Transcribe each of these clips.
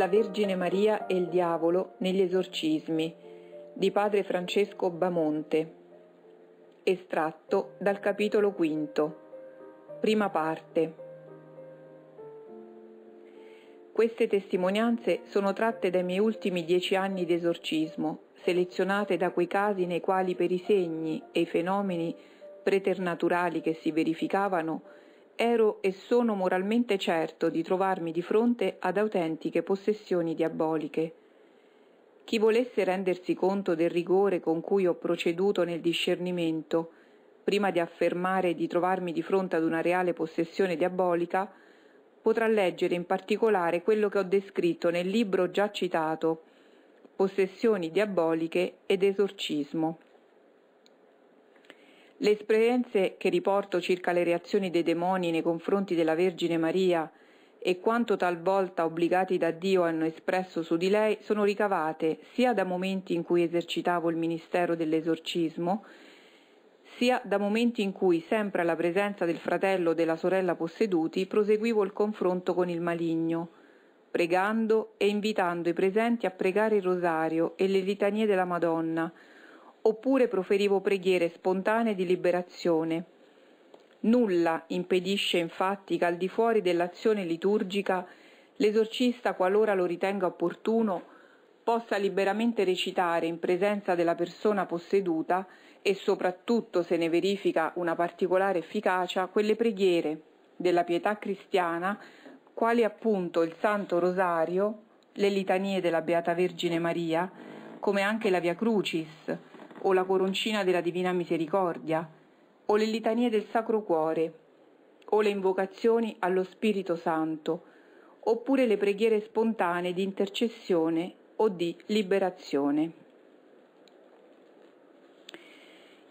la Vergine Maria e il diavolo negli esorcismi di padre Francesco Bamonte, estratto dal capitolo quinto, prima parte. Queste testimonianze sono tratte dai miei ultimi dieci anni di esorcismo, selezionate da quei casi nei quali per i segni e i fenomeni preternaturali che si verificavano ero e sono moralmente certo di trovarmi di fronte ad autentiche possessioni diaboliche. Chi volesse rendersi conto del rigore con cui ho proceduto nel discernimento, prima di affermare di trovarmi di fronte ad una reale possessione diabolica, potrà leggere in particolare quello che ho descritto nel libro già citato, Possessioni diaboliche ed esorcismo. Le esperienze che riporto circa le reazioni dei demoni nei confronti della Vergine Maria e quanto talvolta obbligati da Dio hanno espresso su di lei sono ricavate sia da momenti in cui esercitavo il ministero dell'esorcismo, sia da momenti in cui, sempre alla presenza del fratello o della sorella posseduti, proseguivo il confronto con il maligno, pregando e invitando i presenti a pregare il rosario e le litanie della Madonna, oppure proferivo preghiere spontanee di liberazione. Nulla impedisce infatti che al di fuori dell'azione liturgica l'esorcista, qualora lo ritenga opportuno, possa liberamente recitare in presenza della persona posseduta e soprattutto se ne verifica una particolare efficacia quelle preghiere della pietà cristiana, quali appunto il Santo Rosario, le litanie della Beata Vergine Maria, come anche la Via Crucis, o la coroncina della Divina Misericordia, o le litanie del Sacro Cuore, o le invocazioni allo Spirito Santo, oppure le preghiere spontanee di intercessione o di liberazione.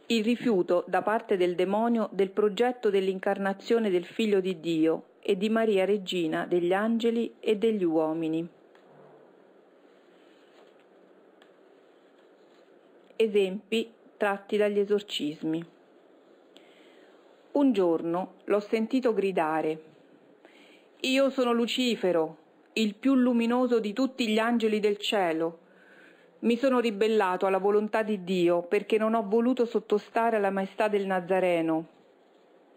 Il rifiuto da parte del demonio del progetto dell'incarnazione del Figlio di Dio e di Maria Regina degli angeli e degli uomini. esempi tratti dagli esorcismi. Un giorno l'ho sentito gridare Io sono Lucifero, il più luminoso di tutti gli angeli del cielo. Mi sono ribellato alla volontà di Dio perché non ho voluto sottostare alla maestà del Nazareno.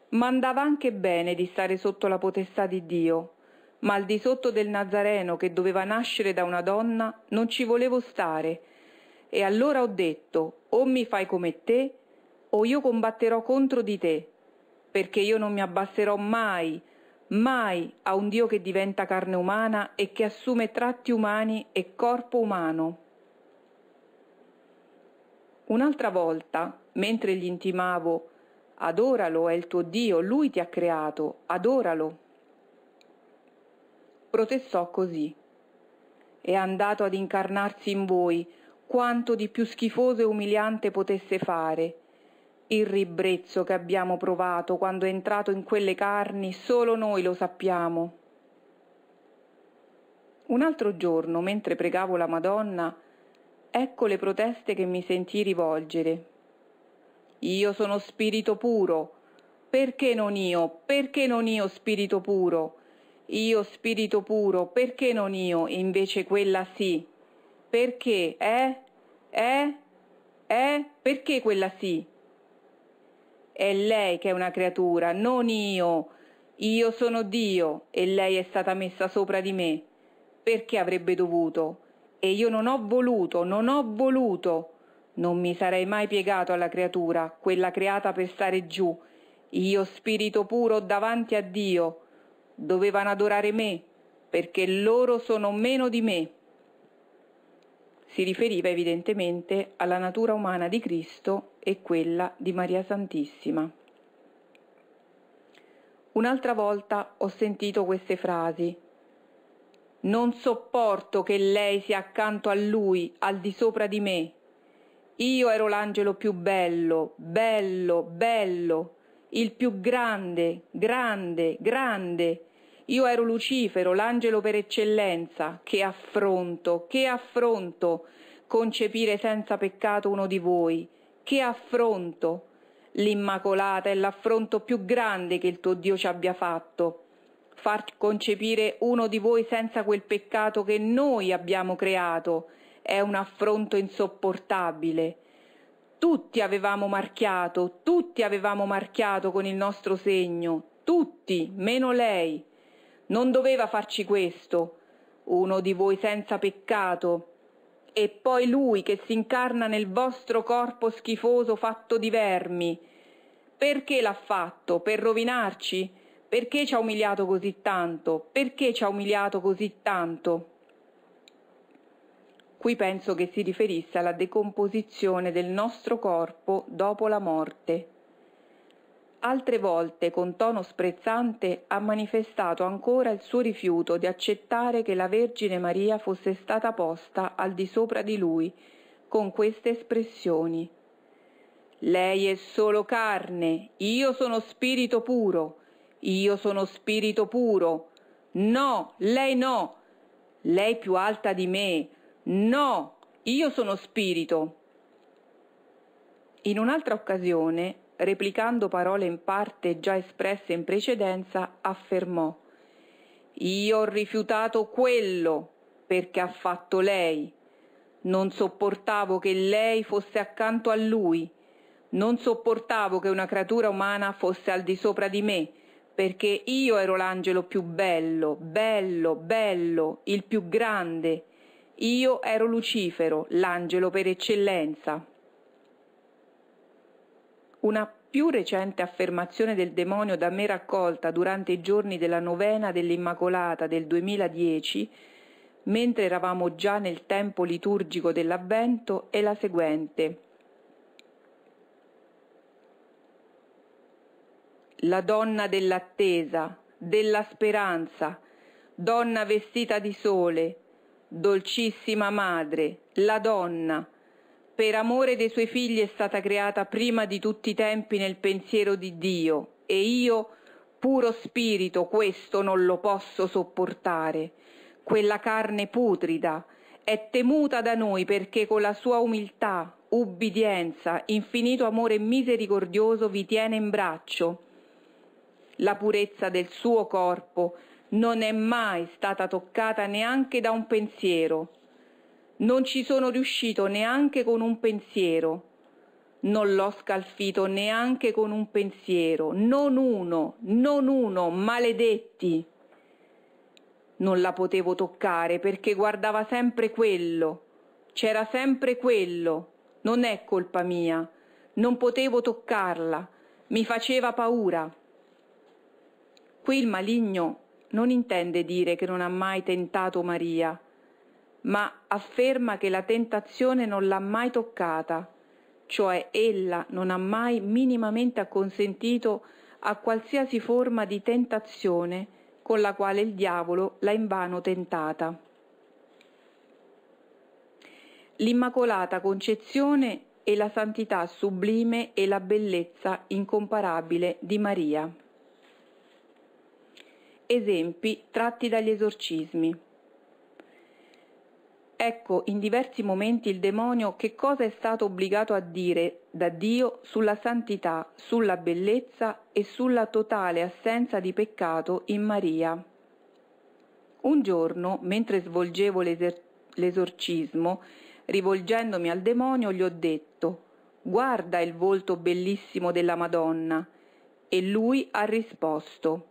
Ma andava anche bene di stare sotto la potestà di Dio, ma al di sotto del Nazareno che doveva nascere da una donna non ci volevo stare, e allora ho detto, o mi fai come te, o io combatterò contro di te, perché io non mi abbasserò mai, mai a un Dio che diventa carne umana e che assume tratti umani e corpo umano. Un'altra volta, mentre gli intimavo, adoralo, è il tuo Dio, lui ti ha creato, adoralo. Protestò così. È andato ad incarnarsi in voi, quanto di più schifoso e umiliante potesse fare. Il ribrezzo che abbiamo provato quando è entrato in quelle carni, solo noi lo sappiamo. Un altro giorno, mentre pregavo la Madonna, ecco le proteste che mi sentii rivolgere. Io sono spirito puro. Perché non io? Perché non io spirito puro? Io spirito puro, perché non io? Invece quella sì. Perché? Eh? Eh? Eh? Perché quella sì? È lei che è una creatura, non io. Io sono Dio e lei è stata messa sopra di me. Perché avrebbe dovuto? E io non ho voluto, non ho voluto. Non mi sarei mai piegato alla creatura, quella creata per stare giù. Io, spirito puro, davanti a Dio. Dovevano adorare me, perché loro sono meno di me si riferiva evidentemente alla natura umana di Cristo e quella di Maria Santissima. Un'altra volta ho sentito queste frasi. Non sopporto che lei sia accanto a lui, al di sopra di me. Io ero l'angelo più bello, bello, bello, il più grande, grande, grande, io ero Lucifero, l'angelo per eccellenza. Che affronto, che affronto concepire senza peccato uno di voi. Che affronto. L'Immacolata è l'affronto più grande che il tuo Dio ci abbia fatto. Far concepire uno di voi senza quel peccato che noi abbiamo creato è un affronto insopportabile. Tutti avevamo marchiato, tutti avevamo marchiato con il nostro segno, tutti, meno lei. Non doveva farci questo, uno di voi senza peccato, e poi lui che si incarna nel vostro corpo schifoso fatto di vermi. Perché l'ha fatto? Per rovinarci? Perché ci ha umiliato così tanto? Perché ci ha umiliato così tanto? Qui penso che si riferisse alla decomposizione del nostro corpo dopo la morte altre volte con tono sprezzante ha manifestato ancora il suo rifiuto di accettare che la Vergine Maria fosse stata posta al di sopra di lui, con queste espressioni. Lei è solo carne, io sono spirito puro, io sono spirito puro. No, lei no, lei più alta di me. No, io sono spirito. In un'altra occasione replicando parole in parte già espresse in precedenza, affermò Io ho rifiutato quello perché ha fatto lei. Non sopportavo che lei fosse accanto a lui. Non sopportavo che una creatura umana fosse al di sopra di me, perché io ero l'angelo più bello, bello, bello, il più grande. Io ero Lucifero, l'angelo per eccellenza. Una più recente affermazione del demonio da me raccolta durante i giorni della novena dell'Immacolata del 2010, mentre eravamo già nel tempo liturgico dell'Avvento, è la seguente. La donna dell'attesa, della speranza, donna vestita di sole, dolcissima madre, la donna, per amore dei suoi figli è stata creata prima di tutti i tempi nel pensiero di Dio, e io, puro spirito, questo non lo posso sopportare. Quella carne putrida è temuta da noi perché con la sua umiltà, ubbidienza, infinito amore misericordioso vi tiene in braccio. La purezza del suo corpo non è mai stata toccata neanche da un pensiero, non ci sono riuscito neanche con un pensiero. Non l'ho scalfito neanche con un pensiero. Non uno, non uno, maledetti. Non la potevo toccare perché guardava sempre quello. C'era sempre quello. Non è colpa mia. Non potevo toccarla. Mi faceva paura. Qui il maligno non intende dire che non ha mai tentato Maria ma afferma che la tentazione non l'ha mai toccata, cioè ella non ha mai minimamente acconsentito a qualsiasi forma di tentazione con la quale il diavolo l'ha invano tentata. L'Immacolata Concezione e la santità sublime e la bellezza incomparabile di Maria. Esempi tratti dagli esorcismi. Ecco in diversi momenti il demonio che cosa è stato obbligato a dire da Dio sulla santità, sulla bellezza e sulla totale assenza di peccato in Maria. Un giorno, mentre svolgevo l'esorcismo, rivolgendomi al demonio gli ho detto Guarda il volto bellissimo della Madonna. E lui ha risposto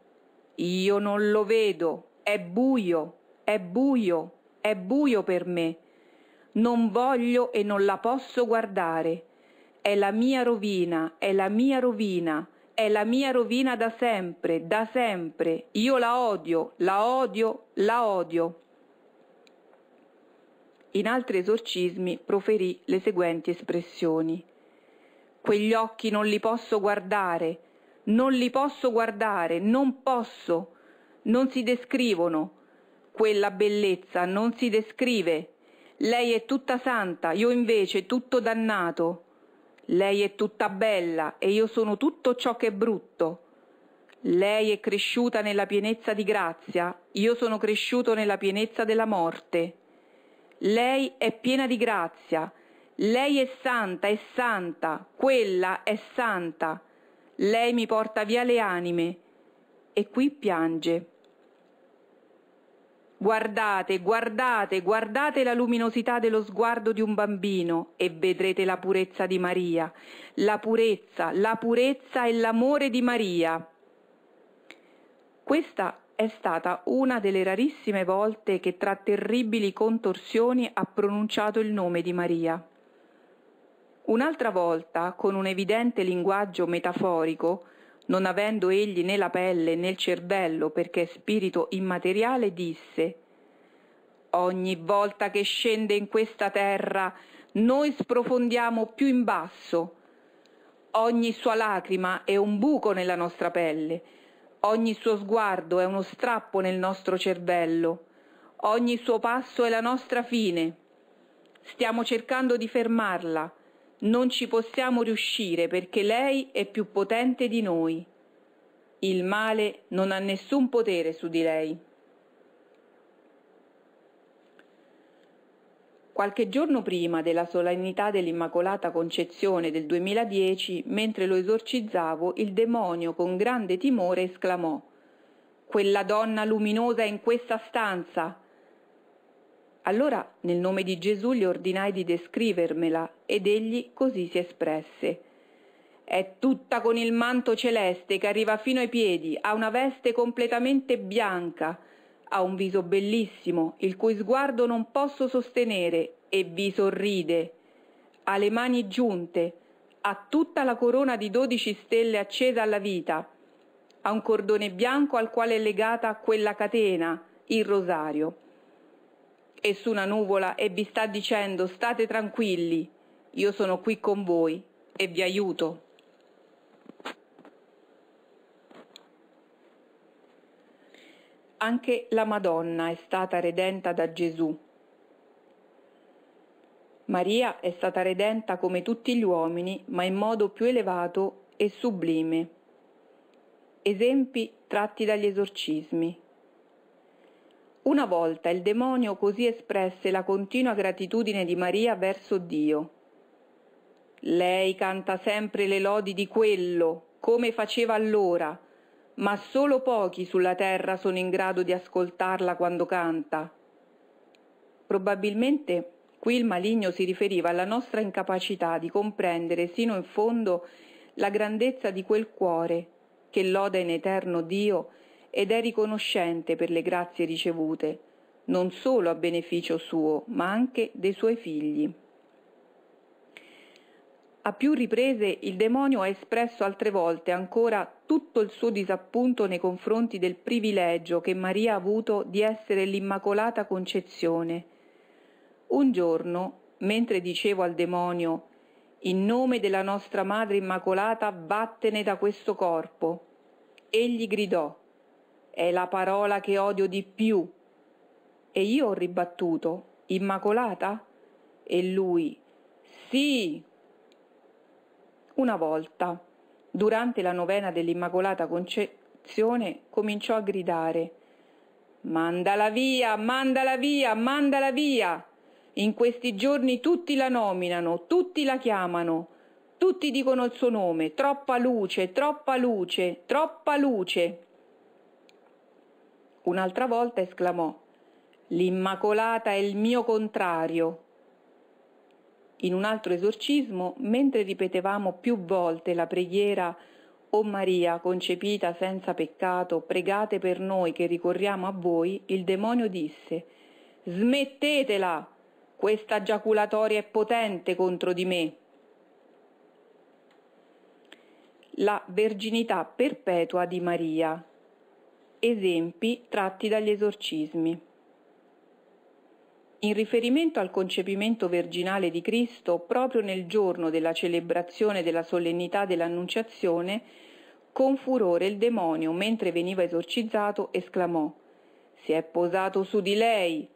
Io non lo vedo, è buio, è buio. È buio per me. Non voglio e non la posso guardare. È la mia rovina, è la mia rovina, è la mia rovina da sempre, da sempre. Io la odio, la odio, la odio. In altri esorcismi proferì le seguenti espressioni. Quegli occhi non li posso guardare, non li posso guardare, non posso, non si descrivono, quella bellezza non si descrive. Lei è tutta santa, io invece tutto dannato. Lei è tutta bella e io sono tutto ciò che è brutto. Lei è cresciuta nella pienezza di grazia, io sono cresciuto nella pienezza della morte. Lei è piena di grazia, lei è santa, è santa, quella è santa. Lei mi porta via le anime. E qui piange. Guardate, guardate, guardate la luminosità dello sguardo di un bambino e vedrete la purezza di Maria, la purezza, la purezza e l'amore di Maria. Questa è stata una delle rarissime volte che tra terribili contorsioni ha pronunciato il nome di Maria. Un'altra volta, con un evidente linguaggio metaforico, non avendo egli né la pelle né il cervello perché è spirito immateriale, disse Ogni volta che scende in questa terra noi sprofondiamo più in basso. Ogni sua lacrima è un buco nella nostra pelle, ogni suo sguardo è uno strappo nel nostro cervello, ogni suo passo è la nostra fine. Stiamo cercando di fermarla, non ci possiamo riuscire perché lei è più potente di noi. Il male non ha nessun potere su di lei. Qualche giorno prima della solennità dell'Immacolata Concezione del 2010, mentre lo esorcizzavo, il demonio con grande timore esclamò Quella donna luminosa in questa stanza. Allora nel nome di Gesù gli ordinai di descrivermela ed egli così si espresse. È tutta con il manto celeste che arriva fino ai piedi, ha una veste completamente bianca, ha un viso bellissimo, il cui sguardo non posso sostenere, e vi sorride. Ha le mani giunte, ha tutta la corona di dodici stelle accesa alla vita, ha un cordone bianco al quale è legata quella catena, il rosario e su una nuvola e vi sta dicendo state tranquilli, io sono qui con voi e vi aiuto. Anche la Madonna è stata redenta da Gesù. Maria è stata redenta come tutti gli uomini, ma in modo più elevato e sublime. Esempi tratti dagli esorcismi. Una volta il demonio così espresse la continua gratitudine di Maria verso Dio. Lei canta sempre le lodi di quello, come faceva allora, ma solo pochi sulla terra sono in grado di ascoltarla quando canta. Probabilmente qui il maligno si riferiva alla nostra incapacità di comprendere sino in fondo la grandezza di quel cuore che loda in eterno Dio ed è riconoscente per le grazie ricevute, non solo a beneficio suo, ma anche dei suoi figli. A più riprese il demonio ha espresso altre volte ancora tutto il suo disappunto nei confronti del privilegio che Maria ha avuto di essere l'Immacolata Concezione. Un giorno, mentre dicevo al demonio, in nome della nostra Madre Immacolata, vattene da questo corpo, egli gridò, è la parola che odio di più. E io ho ribattuto, Immacolata? E lui, sì. Una volta, durante la novena dell'Immacolata Concezione, cominciò a gridare, Mandala via, mandala via, mandala via. In questi giorni tutti la nominano, tutti la chiamano, tutti dicono il suo nome, troppa luce, troppa luce, troppa luce. Un'altra volta esclamò L'Immacolata è il mio contrario. In un altro esorcismo, mentre ripetevamo più volte la preghiera O Maria concepita senza peccato, pregate per noi che ricorriamo a voi, il demonio disse Smettetela! Questa giaculatoria è potente contro di me. La verginità perpetua di Maria esempi tratti dagli esorcismi. In riferimento al concepimento virginale di Cristo, proprio nel giorno della celebrazione della solennità dell'Annunciazione, con furore il demonio, mentre veniva esorcizzato, esclamò Si è posato su di lei,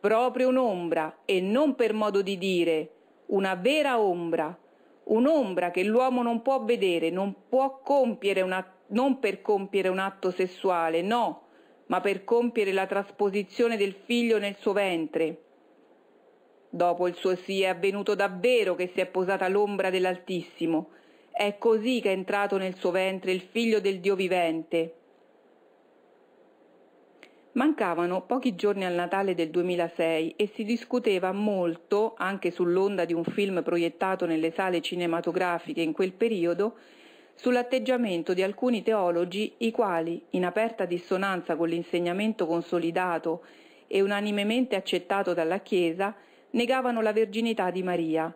proprio un'ombra, e non per modo di dire, una vera ombra, un'ombra che l'uomo non può vedere, non può compiere una non per compiere un atto sessuale, no, ma per compiere la trasposizione del figlio nel suo ventre. Dopo il suo sì è avvenuto davvero che si è posata l'ombra dell'Altissimo. È così che è entrato nel suo ventre il figlio del Dio vivente. Mancavano pochi giorni al Natale del 2006 e si discuteva molto, anche sull'onda di un film proiettato nelle sale cinematografiche in quel periodo, sull'atteggiamento di alcuni teologi i quali, in aperta dissonanza con l'insegnamento consolidato e unanimemente accettato dalla Chiesa, negavano la verginità di Maria.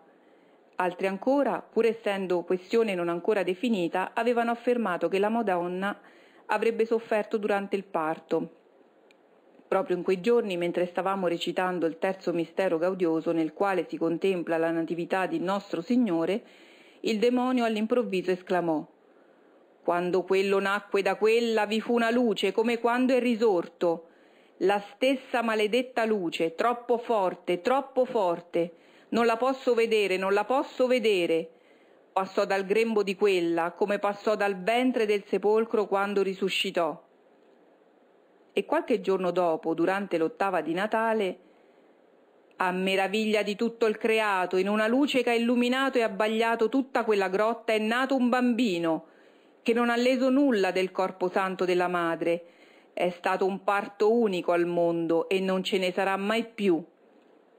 Altri ancora, pur essendo questione non ancora definita, avevano affermato che la Madonna avrebbe sofferto durante il parto. Proprio in quei giorni, mentre stavamo recitando il terzo mistero gaudioso nel quale si contempla la Natività di nostro Signore, il demonio all'improvviso esclamò quando quello nacque da quella vi fu una luce come quando è risorto, la stessa maledetta luce, troppo forte, troppo forte. Non la posso vedere, non la posso vedere. Passò dal grembo di quella, come passò dal ventre del sepolcro quando risuscitò. E qualche giorno dopo, durante l'ottava di Natale, a meraviglia di tutto il creato, in una luce che ha illuminato e abbagliato tutta quella grotta, è nato un bambino, che non ha leso nulla del corpo santo della madre. È stato un parto unico al mondo e non ce ne sarà mai più.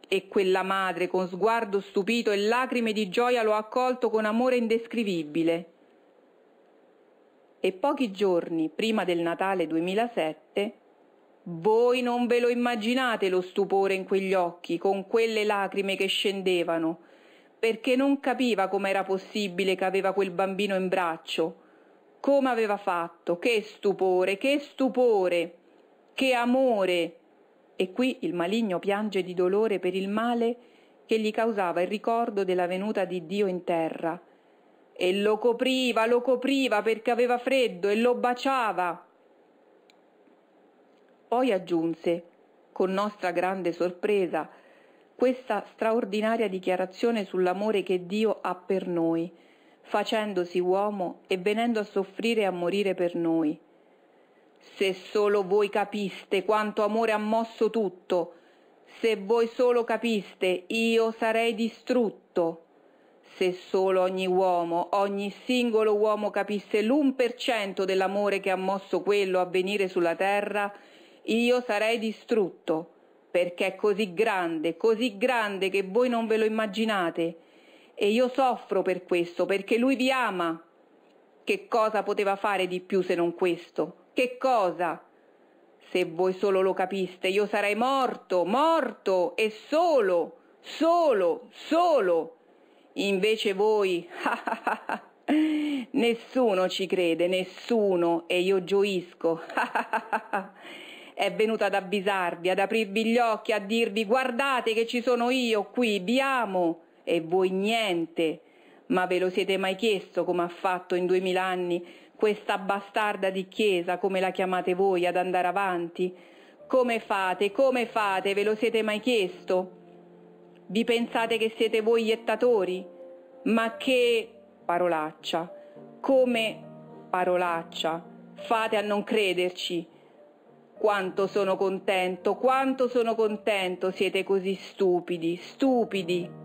E quella madre, con sguardo stupito e lacrime di gioia, lo ha accolto con amore indescrivibile. E pochi giorni prima del Natale 2007, voi non ve lo immaginate lo stupore in quegli occhi, con quelle lacrime che scendevano, perché non capiva com'era possibile che aveva quel bambino in braccio, come aveva fatto, che stupore, che stupore, che amore. E qui il maligno piange di dolore per il male che gli causava il ricordo della venuta di Dio in terra. E lo copriva, lo copriva perché aveva freddo e lo baciava. Poi aggiunse, con nostra grande sorpresa, questa straordinaria dichiarazione sull'amore che Dio ha per noi facendosi uomo e venendo a soffrire e a morire per noi. Se solo voi capiste quanto amore ha mosso tutto, se voi solo capiste, io sarei distrutto. Se solo ogni uomo, ogni singolo uomo capisse l'un per cento dell'amore che ha mosso quello a venire sulla terra, io sarei distrutto, perché è così grande, così grande che voi non ve lo immaginate, e io soffro per questo, perché lui vi ama. Che cosa poteva fare di più se non questo? Che cosa? Se voi solo lo capiste, io sarei morto, morto e solo, solo, solo. Invece voi, nessuno ci crede, nessuno, e io gioisco. È venuto ad avvisarvi, ad aprirvi gli occhi, a dirvi guardate che ci sono io qui, vi amo e voi niente. Ma ve lo siete mai chiesto come ha fatto in duemila anni questa bastarda di chiesa, come la chiamate voi, ad andare avanti? Come fate? Come fate? Ve lo siete mai chiesto? Vi pensate che siete voi iettatori? Ma che parolaccia, come parolaccia, fate a non crederci. Quanto sono contento, quanto sono contento, siete così stupidi, stupidi.